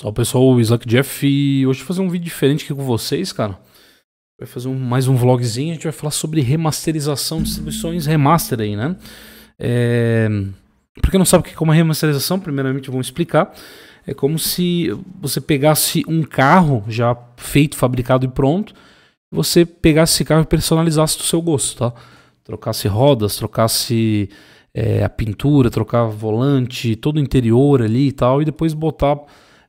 Só pessoal, o Slack Jeff e hoje vou fazer um vídeo diferente aqui com vocês, cara. Vai fazer um, mais um vlogzinho, a gente vai falar sobre remasterização, distribuições remaster aí, né? É... Pra quem não sabe o que é uma remasterização, primeiramente eu vou explicar. É como se você pegasse um carro já feito, fabricado e pronto, você pegasse esse carro e personalizasse do seu gosto, tá? Trocasse rodas, trocasse é, a pintura, trocar volante, todo o interior ali e tal, e depois botar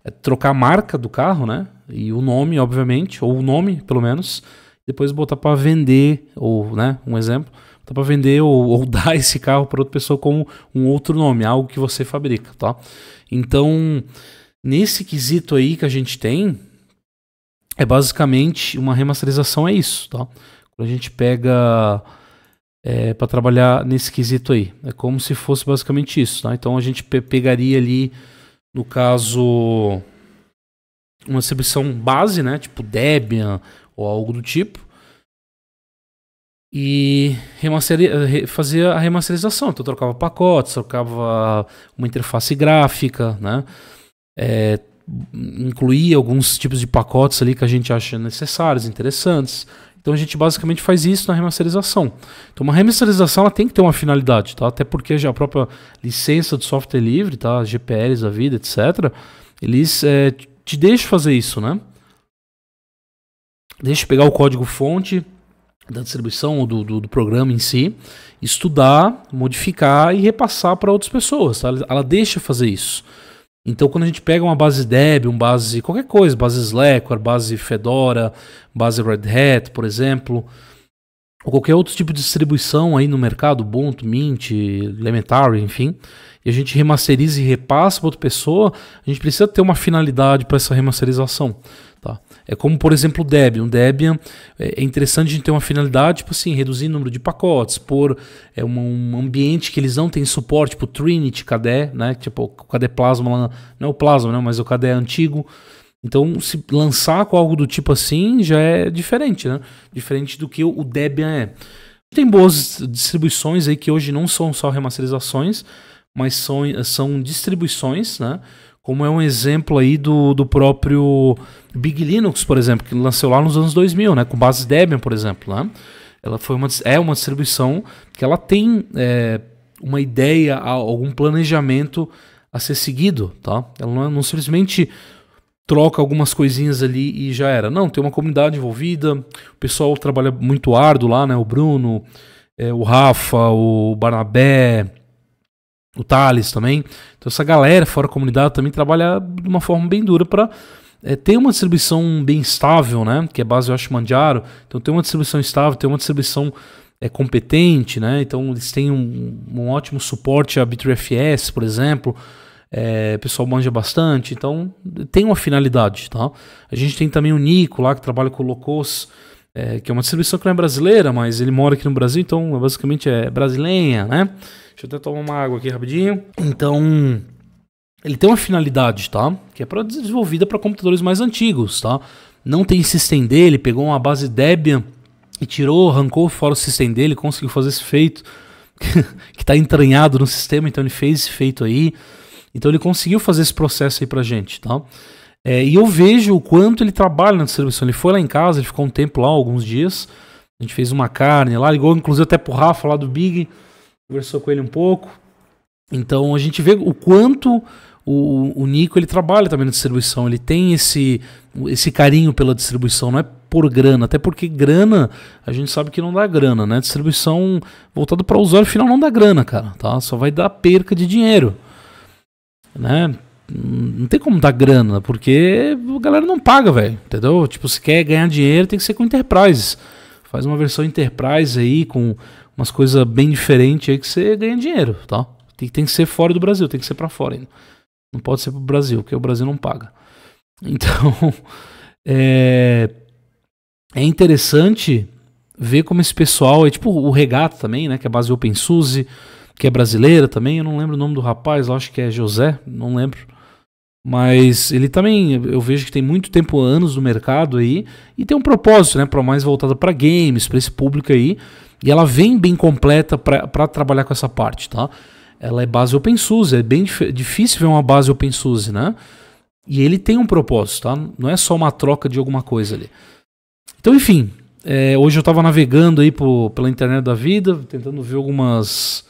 é trocar a marca do carro, né? E o nome, obviamente, ou o nome, pelo menos. Depois botar para vender, ou, né? Um exemplo. Botar para vender ou, ou, dar esse carro para outra pessoa com um outro nome, algo que você fabrica, tá? Então, nesse quesito aí que a gente tem, é basicamente uma remasterização, é isso, tá? Quando a gente pega. É, para trabalhar nesse quesito aí. É como se fosse basicamente isso. Tá? Então a gente pe pegaria ali no caso, uma distribuição base, né? Tipo Debian ou algo do tipo. E fazia a remasterização. Então trocava pacotes, trocava uma interface gráfica, né? É, incluía alguns tipos de pacotes ali que a gente acha necessários, interessantes. Então a gente basicamente faz isso na remasterização. Então uma remasterização ela tem que ter uma finalidade, tá? Até porque a própria licença do software é livre, tá? GPLs da vida, etc. Eles é, te deixam fazer isso, né? Deixa pegar o código fonte da distribuição ou do, do, do, programa em si, estudar, modificar e repassar para outras pessoas. Tá? Ela deixa fazer isso. Então, quando a gente pega uma base Debian, uma base qualquer coisa, base Slackware, base Fedora, base Red Hat, por exemplo, ou qualquer outro tipo de distribuição aí no mercado, Ubuntu, Mint, Elementary, enfim, e a gente remasteriza e repassa para outra pessoa, a gente precisa ter uma finalidade para essa remasterização, tá? É como, por exemplo, o Debian. O Debian é, é interessante de ter uma finalidade, tipo assim, reduzir o número de pacotes, por é, um, um, ambiente que eles não têm suporte, tipo Trinity, KDE, né? Tipo, o KDE Plasma, não é o Plasma, né? mas o KDE é antigo. Então, se lançar com algo do tipo assim já é diferente, né? Diferente do que o Debian é. Tem boas distribuições aí que hoje não são só remasterizações, mas são, são distribuições, né? como é um exemplo aí do, do próprio Big Linux, por exemplo, que lançou lá nos anos 2000, né, com base Debian, por exemplo. Né? Ela foi uma, é uma distribuição que ela tem é, uma ideia, algum planejamento a ser seguido. Tá? Ela não, é, não simplesmente troca algumas coisinhas ali e já era. Não, tem uma comunidade envolvida, o pessoal trabalha muito árduo lá, né? O Bruno, é, o Rafa, o Barnabé, o Thales também. Então essa galera fora comunidade também trabalha de uma forma bem dura para é, eh, ter uma distribuição bem estável, né? Que é base eu acho Manjaro. Então tem uma distribuição estável, tem uma distribuição é, competente, né? Então eles têm um, um ótimo suporte a B3FS, por exemplo. É, o pessoal manja bastante, então tem uma finalidade, tá? A gente tem também o Nico lá que trabalha com o Locos, é, que é uma distribuição que não é brasileira, mas ele mora aqui no Brasil, então basicamente é brasileira, né? Deixa eu até tomar uma água aqui rapidinho. Então, ele tem uma finalidade, tá? Que é para desenvolvida para computadores mais antigos, tá? Não tem system dele, pegou uma base Debian e tirou, arrancou fora o system dele, conseguiu fazer esse feito que está entranhado no sistema, então ele fez esse feito aí. Então ele conseguiu fazer esse processo aí pra gente, tá? É, e eu vejo o quanto ele trabalha na distribuição. Ele foi lá em casa, ele ficou um tempo lá, alguns dias. A gente fez uma carne lá, ligou inclusive até pro Rafa lá do Big conversou com ele um pouco. Então a gente vê o quanto o, o Nico ele trabalha também na distribuição, ele tem esse, esse carinho pela distribuição, não é por grana, até porque grana a gente sabe que não dá grana, né? Distribuição voltada para o usuário final não dá grana, cara, tá? Só vai dar perca de dinheiro, né? Não tem como dar grana, porque a galera não paga, velho, entendeu? Tipo, se quer ganhar dinheiro tem que ser com Enterprise. Faz uma versão Enterprise aí com umas coisas bem diferentes aí que você ganha dinheiro, tá? Tem, tem que ser fora do Brasil, tem que ser para fora ainda. Não pode ser pro Brasil, porque o Brasil não paga. Então, é, é interessante ver como esse pessoal, é tipo o Regato também, né, que é base OpenSUSE, que é brasileira também, eu não lembro o nome do rapaz, acho que é José, não lembro. Mas ele também, eu vejo que tem muito tempo, anos no mercado aí, e tem um propósito, né, para mais voltado para games, para esse público aí. E ela vem bem completa para trabalhar com essa parte, tá? Ela é base OpenSUSE, é bem dif difícil ver uma base OpenSUSE, né? E ele tem um propósito, tá? Não é só uma troca de alguma coisa ali. Então, enfim, é, hoje eu estava navegando aí por, pela internet da vida, tentando ver algumas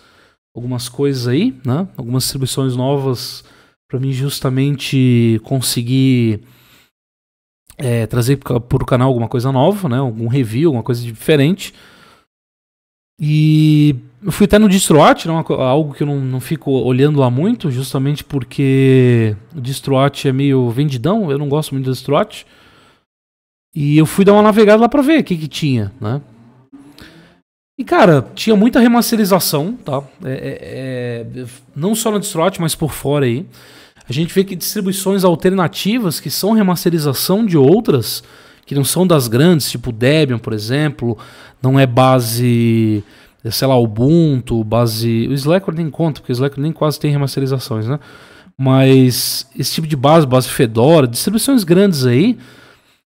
algumas coisas aí, né? Algumas distribuições novas para mim justamente conseguir é, trazer para o canal alguma coisa nova, né? Algum review, alguma coisa diferente. E eu fui até no DistroArt, não, né, algo que eu não, não fico olhando lá muito, justamente porque o DistroArt é meio vendidão, eu não gosto muito do DistroArt. E eu fui dar uma navegada lá pra ver o que, que tinha, né? E cara, tinha muita remasterização, tá? É, é, é, não só no DistroArt, mas por fora aí. A gente vê que distribuições alternativas que são remasterização de outras que não são das grandes, tipo Debian, por exemplo, não é base, sei lá, Ubuntu, base. O Slackware nem conta, porque o Slackware nem quase tem remasterizações, né? Mas esse tipo de base, base Fedora, distribuições grandes aí,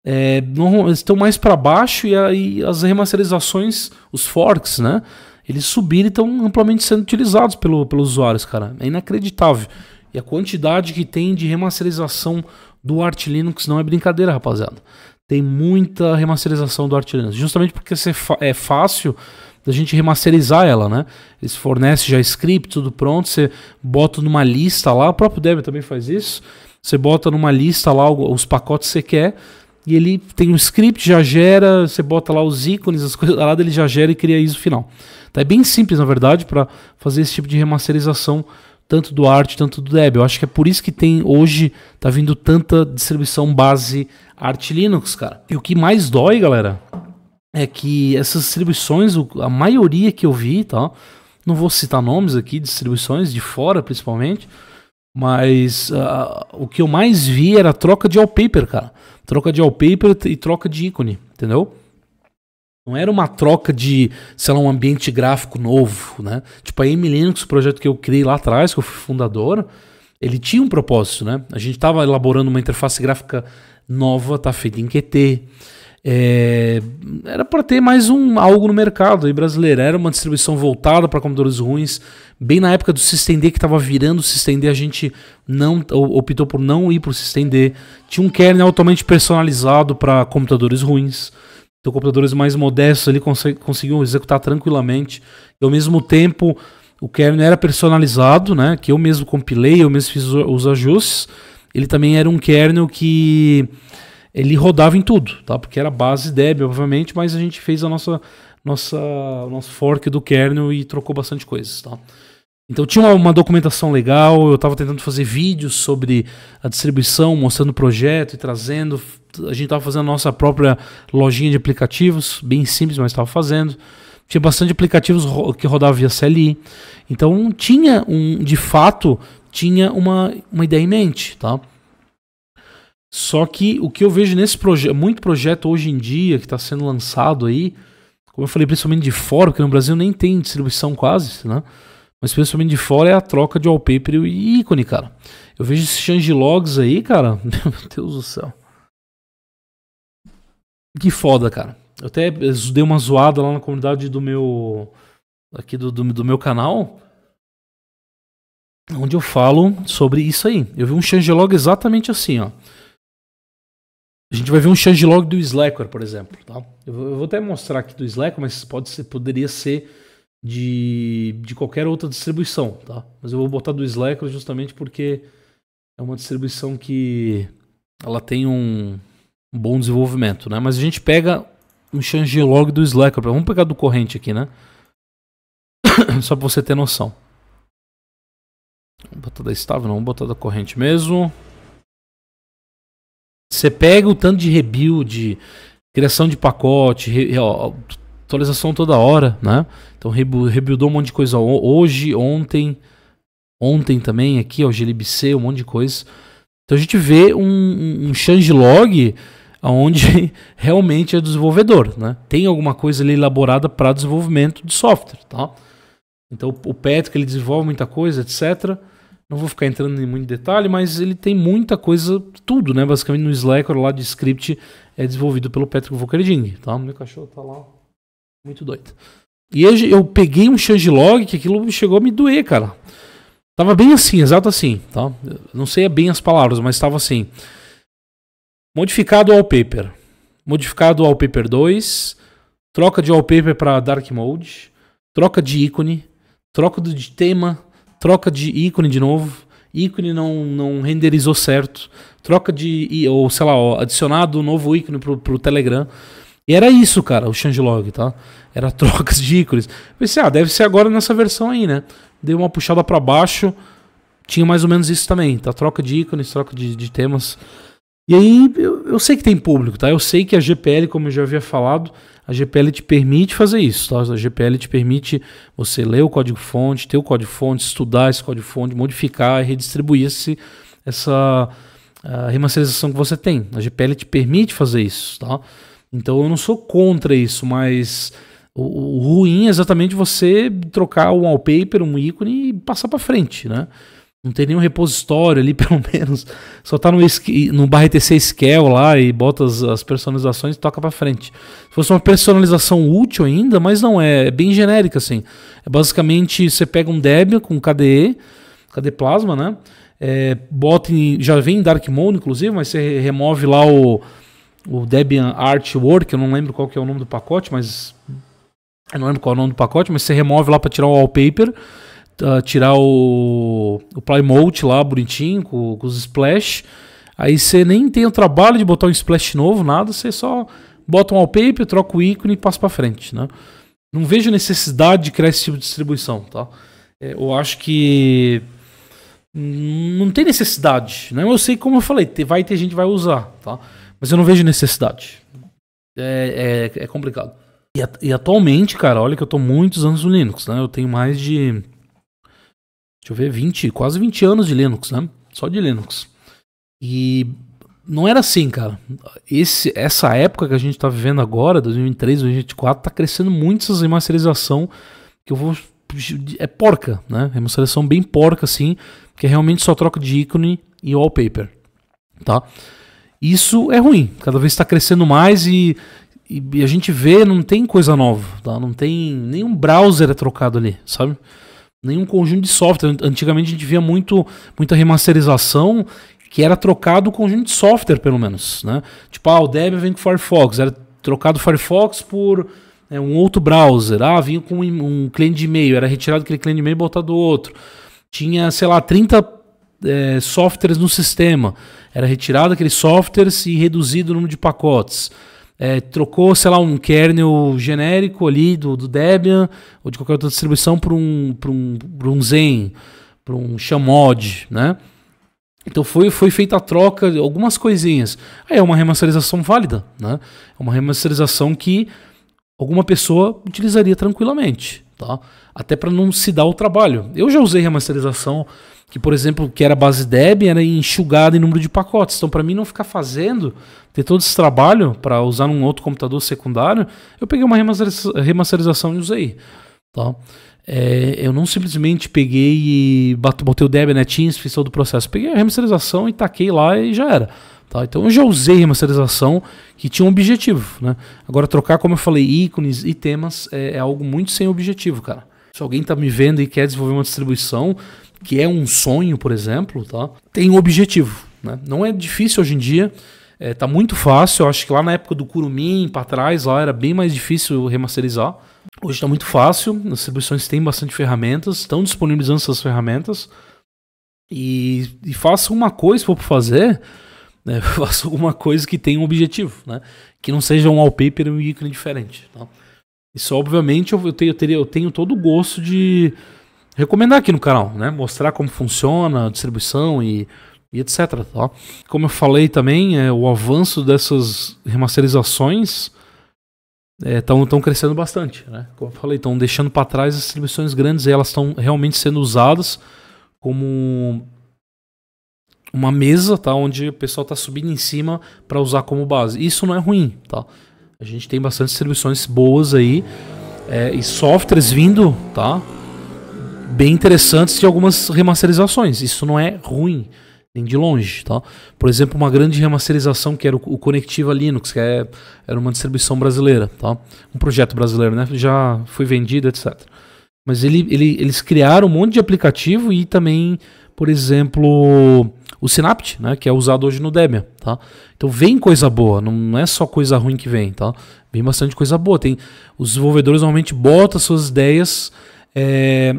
é, não, estão mais para baixo e aí as remasterizações, os forks, né? Eles subiram e estão amplamente sendo utilizados pelo, pelos usuários, cara. É inacreditável. E a quantidade que tem de remasterização do Arch Linux não é brincadeira, rapaziada tem muita remasterização do Artilhanas, justamente porque é fácil da gente remasterizar ela, né? Eles fornecem já script, tudo pronto, você bota numa lista lá, o próprio Debian também faz isso, você bota numa lista lá os pacotes que você quer, e ele tem um script, já gera, você bota lá os ícones, as coisas lá, ele já gera e cria ISO final. Tá, é bem simples, na verdade, para fazer esse tipo de remasterização tanto do Art, tanto do Debian. Eu acho que é por isso que tem hoje tá vindo tanta distribuição base Art Linux, cara. E o que mais dói, galera, é que essas distribuições, a maioria que eu vi, tá? Não vou citar nomes aqui, distribuições de fora principalmente, mas uh, o que eu mais vi era troca de wallpaper, cara. Troca de wallpaper e troca de ícone, entendeu? Não era uma troca de, sei lá, um ambiente gráfico novo, né? Tipo, a M o projeto que eu criei lá atrás, que eu fui fundador, ele tinha um propósito, né? A gente estava elaborando uma interface gráfica nova, tá feita em QT. É, era para ter mais um algo no mercado aí brasileiro. Era uma distribuição voltada para computadores ruins. Bem na época do System D que estava virando o System D, a gente não optou por não ir para o System D. Tinha um kernel altamente personalizado para computadores ruins. Então, computadores mais modestos ali conseguiam executar tranquilamente. E ao mesmo tempo, o kernel era personalizado, né? Que eu mesmo compilei, eu mesmo fiz os ajustes. Ele também era um kernel que ele rodava em tudo, tá? Porque era base Debian, obviamente, mas a gente fez a nossa nossa nosso fork do kernel e trocou bastante coisas, tá? Então tinha uma, uma, documentação legal, eu estava tentando fazer vídeos sobre a distribuição, mostrando o projeto e trazendo. A gente estava fazendo a nossa própria lojinha de aplicativos, bem simples, mas estava fazendo. Tinha bastante aplicativos ro que rodavam via CLI. Então tinha um, de fato, tinha uma, uma ideia em mente, tá? Só que o que eu vejo nesse projeto, muito projeto hoje em dia que está sendo lançado aí, como eu falei, principalmente de fora, porque no Brasil nem tem distribuição quase, né? Mas principalmente de fora é a troca de wallpaper e ícone, cara. Eu vejo esses changelogs aí, cara. Meu Deus do céu. Que foda, cara. Eu até eh, dei uma zoada lá na comunidade do meu. Aqui do, do, do meu canal. Onde eu falo sobre isso aí. Eu vi um changelog exatamente assim, ó. A gente vai ver um changelog do Slackware, por exemplo. Tá? Eu, vou até mostrar aqui do Slackware, mas pode ser, poderia ser de, de qualquer outra distribuição, tá? Mas eu vou botar do Slack justamente porque é uma distribuição que ela tem um, um bom desenvolvimento, né? Mas a gente pega um change log do Slacker, vamos pegar do corrente aqui, né? Só para você ter noção. Vou botar da estável, não, vamos botar da corrente mesmo. Você pega o tanto de rebuild, criação de pacote, re, ó, atualização toda hora, né? Então rebuildou um monte de coisa hoje, ontem, ontem também aqui, ó, glibc, um monte de coisa. Então a gente vê um, um changelog onde realmente é desenvolvedor, né? Tem alguma coisa ali elaborada para desenvolvimento de software, tá? Então o Petro que ele desenvolve muita coisa, etc. Não vou ficar entrando em muito detalhe, mas ele tem muita coisa, tudo, né? Basicamente no Slack lá de script é desenvolvido pelo Petro Volkerding, tá? Meu cachorro tá lá. Muito doido. E eu peguei um change log que aquilo chegou a me doer, cara. Tava bem assim, exato assim, tá? não sei bem as palavras, mas tava assim. Modificado wallpaper. Modificado wallpaper 2. Troca de wallpaper para dark mode. Troca de ícone. Troca de tema. Troca de ícone de novo. ícone não, não renderizou certo. Troca de. Ou sei lá, adicionado um novo ícone pro, pro Telegram. E era isso, cara, o changelog, tá? Era trocas de ícones. Pensei, ah, deve ser agora nessa versão aí, né? Dei uma puxada para baixo, tinha mais ou menos isso também, tá? Troca de ícones, troca de, de temas. E aí, eu, eu, sei que tem público, tá? Eu sei que a GPL, como eu já havia falado, a GPL te permite fazer isso, tá? A GPL te permite você ler o código-fonte, ter o código-fonte, estudar esse código-fonte, modificar e redistribuir esse, essa a remasterização que você tem. A GPL te permite fazer isso, tá? Então eu não sou contra isso, mas o, o ruim é exatamente você trocar um wallpaper, um ícone e passar para frente, né? Não tem nenhum repositório ali, pelo menos. Só tá no, no barra ETC Scale lá e bota as, as personalizações e toca para frente. Se fosse uma personalização útil ainda, mas não é. É bem genérica, assim. É basicamente, você pega um Debian com KDE, KDE Plasma, né? É, bota em, já vem em Dark Mode, inclusive, mas você remove lá o o Debian Artwork, eu não lembro qual que é o nome do pacote, mas eu não lembro qual é o nome do pacote, mas você remove lá para tirar o wallpaper, uh, tirar o, o Playmote lá bonitinho com, com, os splash. Aí você nem tem o trabalho de botar um splash novo, nada, você só bota um wallpaper, troca o ícone e passa para frente, né? Não vejo necessidade de criar esse tipo de distribuição, tá? É, eu acho que não tem necessidade, né? Eu sei como eu falei, vai ter gente que vai usar, tá? Mas eu não vejo necessidade. É, é, é complicado. E, e, atualmente, cara, olha que eu tô muitos anos no Linux, né? Eu tenho mais de. Deixa eu ver, 20, quase 20 anos de Linux, né? Só de Linux. E não era assim, cara. Esse, essa época que a gente tá vivendo agora, 2003, 2024, tá crescendo muito essa remasterização que eu vou. É porca, né? remasterização bem porca, assim, que realmente só troca de ícone e wallpaper, tá? Isso é ruim. Cada vez está crescendo mais e, e, e, a gente vê, não tem coisa nova. Tá? Não tem nenhum browser é trocado ali, sabe? Nenhum conjunto de software. Antigamente a gente via muito, muita remasterização que era trocado o conjunto de software, pelo menos. Né? Tipo, ah, o Debian vem com Firefox. Era trocado o Firefox por é, um outro browser. Ah, vinha com um, um cliente de e-mail. Era retirado aquele cliente de e-mail e botado outro. Tinha, sei lá, 30 é, softwares no sistema era retirado aqueles softwares e reduzido o número de pacotes. É, trocou, sei lá, um kernel genérico ali do, do Debian ou de qualquer outra distribuição para um, um, um Zen, para um Xamod, né? Então foi, foi feita a troca de algumas coisinhas. Aí é uma remasterização válida, né? É uma remasterização que alguma pessoa utilizaria tranquilamente, tá? Até para não se dar o trabalho. Eu já usei remasterização que, por exemplo, que era base Debian era enxugada em número de pacotes. Então, para mim não ficar fazendo, ter todo esse trabalho para usar num outro computador secundário, eu peguei uma remasterização e usei. Tá? É, eu não simplesmente peguei e botei o Debian NetTeams, né, fiz todo o processo. Peguei a remasterização e taquei lá e já era. Tá? Então eu já usei remasterização que tinha um objetivo. Né? Agora trocar, como eu falei, ícones e temas é, é algo muito sem objetivo, cara. Se alguém está me vendo e quer desenvolver uma distribuição, que é um sonho, por exemplo, tá? tem um objetivo. Né? Não é difícil hoje em dia, é, tá muito fácil. Eu acho que lá na época do curumin, para trás, lá era bem mais difícil remasterizar. Hoje está muito fácil, as distribuições têm bastante ferramentas, estão disponibilizando essas ferramentas. E, e faça uma coisa, se for fazer, né? faça alguma coisa que tenha um objetivo, né? que não seja um wallpaper e um ícone diferente. Tá? Isso, obviamente, eu tenho, eu, teria, eu tenho todo o gosto de recomendar aqui no canal, né? Mostrar como funciona a distribuição e, e etc. Tá? Como eu falei também, é, o avanço dessas remasterizações estão é, crescendo bastante, né? Como eu falei, estão deixando para trás as distribuições grandes e elas estão realmente sendo usadas como uma mesa, tá? Onde o pessoal está subindo em cima para usar como base. Isso não é ruim, tá? A gente tem bastante distribuições boas aí é, e softwares vindo, tá? bem interessantes de algumas remasterizações. Isso não é ruim, nem de longe. Tá? Por exemplo, uma grande remasterização que era o, o Conectiva Linux, que é, era uma distribuição brasileira. Tá? Um projeto brasileiro, né? Já foi vendido, etc. Mas ele, ele, eles criaram um monte de aplicativo e também, por exemplo, o Synapse, né, que é usado hoje no Debian, tá? Então vem coisa boa, não é só coisa ruim que vem, tá? Vem bastante coisa boa. Tem os desenvolvedores normalmente botam suas ideias é,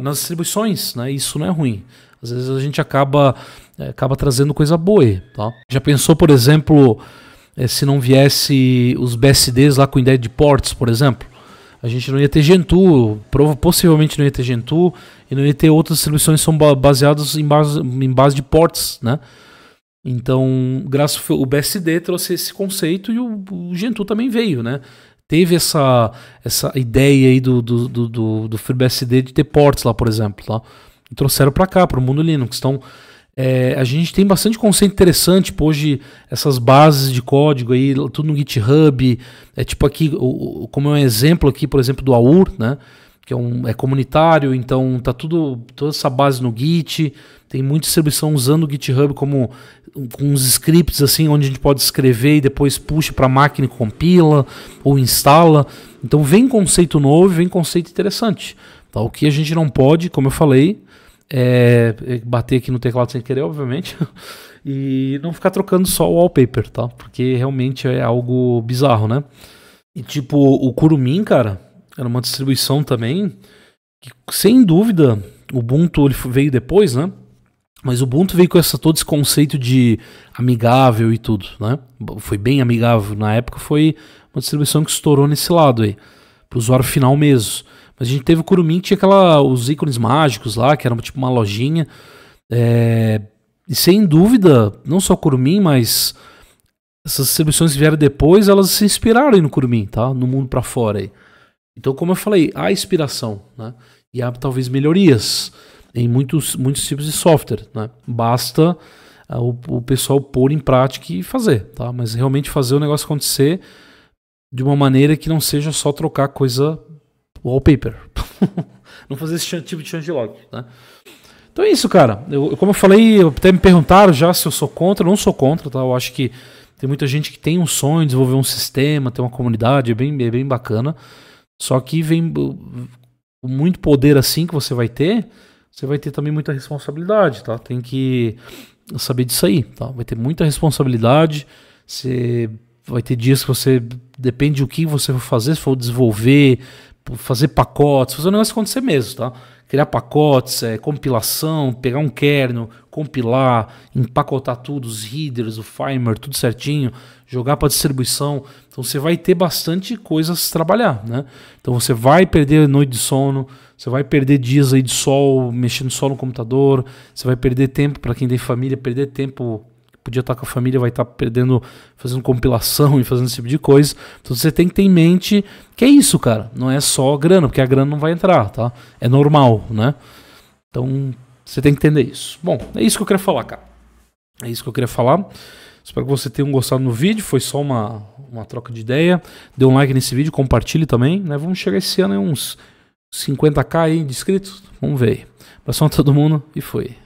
nas distribuições, né? Isso não é ruim. Às vezes a gente acaba, é, acaba trazendo coisa boa. tá? Já pensou, por exemplo, é, se não viesse os BSDs lá com ideia de ports, por exemplo? A gente não ia ter Gentoo, possivelmente não ia ter Gentoo, e não ia ter outras distribuições que são baseadas em base, em base de ports, né? Então, graças ao BSD trouxe esse conceito e o, o Gentoo também veio, né? teve essa, essa ideia aí do, do, do, do, do FreeBSD de ter ports lá, por exemplo. Tá? E trouxeram para cá, para o mundo Linux. Então, é, a gente tem bastante conceito interessante, tipo, hoje essas bases de código aí, tudo no GitHub. É tipo aqui, como é um exemplo aqui, por exemplo, do AUR, né? que é, um, é comunitário, então tá tudo toda essa base no Git, tem muita distribuição usando o GitHub como com uns scripts assim onde a gente pode escrever e depois puxa para a máquina e compila ou instala. Então vem conceito novo, vem conceito interessante. Tá? O que a gente não pode, como eu falei, é, é bater aqui no teclado sem querer, obviamente, e não ficar trocando só o wallpaper, tá? Porque realmente é algo bizarro, né? E tipo, o Kurumin, cara, era uma distribuição também que, sem dúvida, o Ubuntu ele veio depois, né? Mas o Ubuntu veio com essa, todo esse conceito de amigável e tudo, né? Foi bem amigável na época, foi uma distribuição que estourou nesse lado aí, o usuário final mesmo. Mas a gente teve o Kurumin, tinha aquela, os ícones mágicos lá, que era tipo uma lojinha. É, e sem dúvida, não só o Kurumin, mas essas distribuições que vieram depois, elas se inspiraram aí no Kurumin, tá? No mundo para fora aí. Então, como eu falei, há inspiração né? e há talvez melhorias em muitos, muitos tipos de software. Né? Basta uh, o, o, pessoal pôr em prática e fazer, tá? mas realmente fazer o negócio acontecer de uma maneira que não seja só trocar coisa wallpaper. não fazer esse tipo de change log. Né? Então é isso, cara. Eu, como eu falei, até me perguntaram já se eu sou contra. Eu não sou contra, tá? Eu acho que tem muita gente que tem um sonho de desenvolver um sistema, ter uma comunidade, é bem, é bem bacana. Só que vem muito poder assim que você vai ter, você vai ter também muita responsabilidade, tá? Tem que saber disso aí, tá? Vai ter muita responsabilidade, você vai ter dias que você depende do que você for fazer, se for desenvolver, fazer pacotes, fazer o um negócio acontecer mesmo, tá? Criar pacotes, é, compilação, pegar um kernel, compilar, empacotar tudo, os headers, o Fimer, tudo certinho, jogar para distribuição. Então você vai ter bastante coisas a trabalhar, né? Então você vai perder noite de sono, você vai perder dias aí de sol, mexendo só no computador, você vai perder tempo para quem tem família, perder tempo podia estar tá com a família, vai estar tá perdendo, fazendo compilação e fazendo esse tipo de coisa. Então você tem que ter em mente que é isso, cara. Não é só grana, porque a grana não vai entrar, tá? É normal, né? Então você tem que entender isso. Bom, é isso que eu queria falar, cara. É isso que eu queria falar. Espero que você tenha gostado do vídeo. Foi só uma, uma troca de ideia. Dê um like nesse vídeo, compartilhe também. Né? Vamos chegar esse ano em uns 50k aí de inscritos. Vamos ver. Abração a todo mundo e foi.